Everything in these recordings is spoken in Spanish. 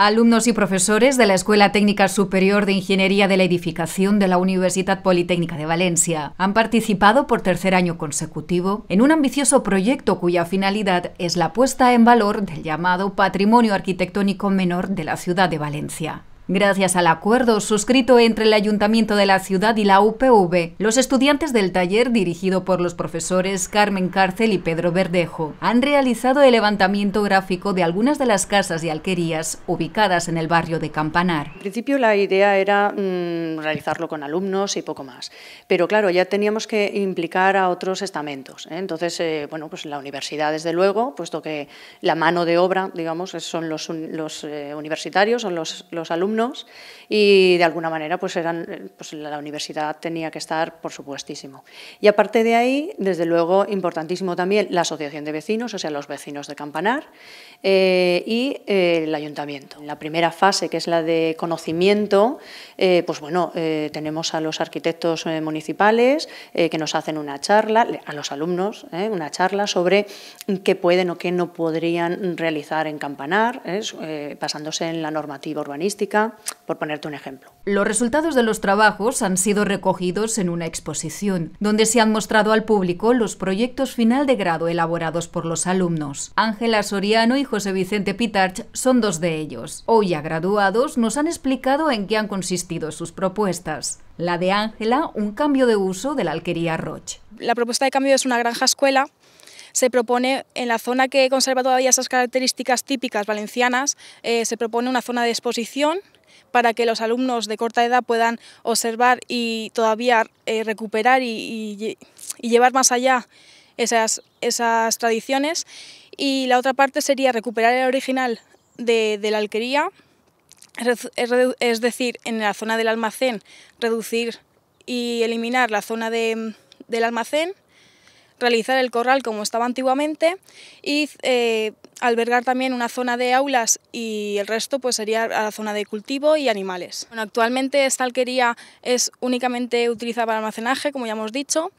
Alumnos y profesores de la Escuela Técnica Superior de Ingeniería de la Edificación de la Universidad Politécnica de Valencia han participado por tercer año consecutivo en un ambicioso proyecto cuya finalidad es la puesta en valor del llamado patrimonio arquitectónico menor de la ciudad de Valencia. Gracias al acuerdo suscrito entre el Ayuntamiento de la ciudad y la UPV, los estudiantes del taller dirigido por los profesores Carmen Cárcel y Pedro Verdejo han realizado el levantamiento gráfico de algunas de las casas y alquerías ubicadas en el barrio de Campanar. En principio la idea era mm, realizarlo con alumnos y poco más, pero claro, ya teníamos que implicar a otros estamentos. ¿eh? Entonces, eh, bueno, pues la universidad desde luego, puesto que la mano de obra, digamos, son los, eh, universitarios, son los alumnos, y de alguna manera pues eran, pues, la universidad tenía que estar, por supuestísimo. Y aparte de ahí, desde luego, importantísimo también la asociación de vecinos, o sea, los vecinos de Campanar eh, y eh, el ayuntamiento. En la primera fase, que es la de conocimiento, eh, pues bueno, tenemos a los arquitectos municipales que nos hacen una charla, a los alumnos, una charla sobre qué pueden o qué no podrían realizar en Campanar, pasándose en la normativa urbanística, por ponerte un ejemplo. Los resultados de los trabajos han sido recogidos en una exposición, donde se han mostrado al público los proyectos final de grado elaborados por los alumnos. Ángela Soriano y José Vicente Pitarch son dos de ellos. Hoy ya graduados nos han explicado en qué han consistido sus propuestas. La de Ángela, un cambio de uso de la alquería Roche. La propuesta de cambio es una granja escuela se propone en la zona que conserva todavía esas características típicas valencianas, eh, se propone una zona de exposición para que los alumnos de corta edad puedan observar y todavía eh, recuperar y, llevar más allá esas, tradiciones. Y la otra parte sería recuperar el original de, la alquería, es, decir, en la zona del almacén reducir y eliminar la zona del almacén realizar el corral como estaba antiguamente y eh, albergar también una zona de aulas y el resto pues sería la zona de cultivo y animales. actualmente esta alquería es únicamente utilizada para almacenaje, como ya hemos dicho,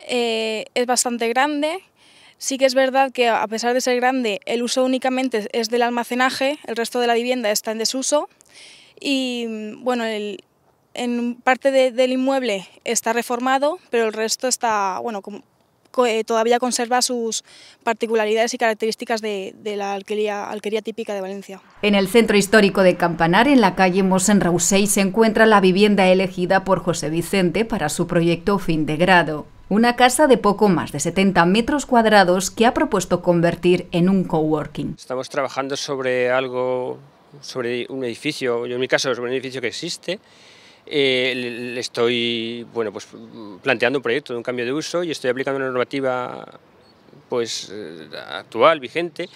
eh, es bastante grande. Sí que es verdad que a pesar de ser grande, el uso únicamente es del almacenaje, el resto de la vivienda está en desuso y bueno, en parte del inmueble está reformado, pero el resto está, bueno, eh, todavía conserva sus particularidades y características de, la alquería, típica de Valencia. En el centro histórico de Campanar, en la calle Mosen se encuentra la vivienda elegida por José Vicente para su proyecto Fin de Grado. Una casa de poco más de 70 metros cuadrados que ha propuesto convertir en un coworking. Estamos trabajando sobre algo, sobre un edificio, yo en mi caso sobre un edificio que existe eh, estoy bueno, pues, planteando un proyecto de un cambio de uso y estoy aplicando una normativa pues, eh, actual, vigente,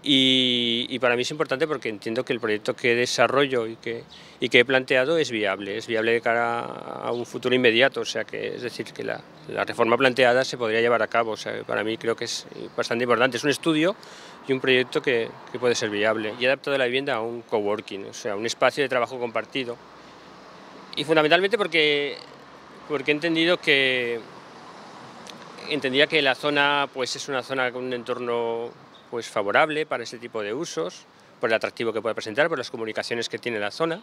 y, para mí es importante porque entiendo que el proyecto que desarrollo y que, y que he planteado es viable, es viable de cara a un futuro inmediato, o sea que es decir, que la, reforma planteada se podría llevar a cabo, o sea, para mí creo que es bastante importante, es un estudio y un proyecto que, que puede ser viable. Y he adaptado la vivienda a un coworking, o sea, un espacio de trabajo compartido, y fundamentalmente porque, he entendido que entendía que la zona pues es una zona con un entorno pues favorable para ese tipo de usos, por el atractivo que puede presentar, por las comunicaciones que tiene la zona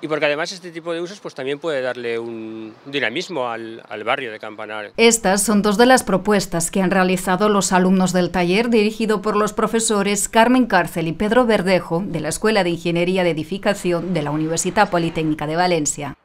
y porque además este tipo de usos pues también puede darle un dinamismo al, al, barrio de Campanar. Estas son dos de las propuestas que han realizado los alumnos del taller dirigido por los profesores Carmen Cárcel y Pedro Verdejo de la Escuela de Ingeniería de Edificación de la Universidad Politécnica de Valencia.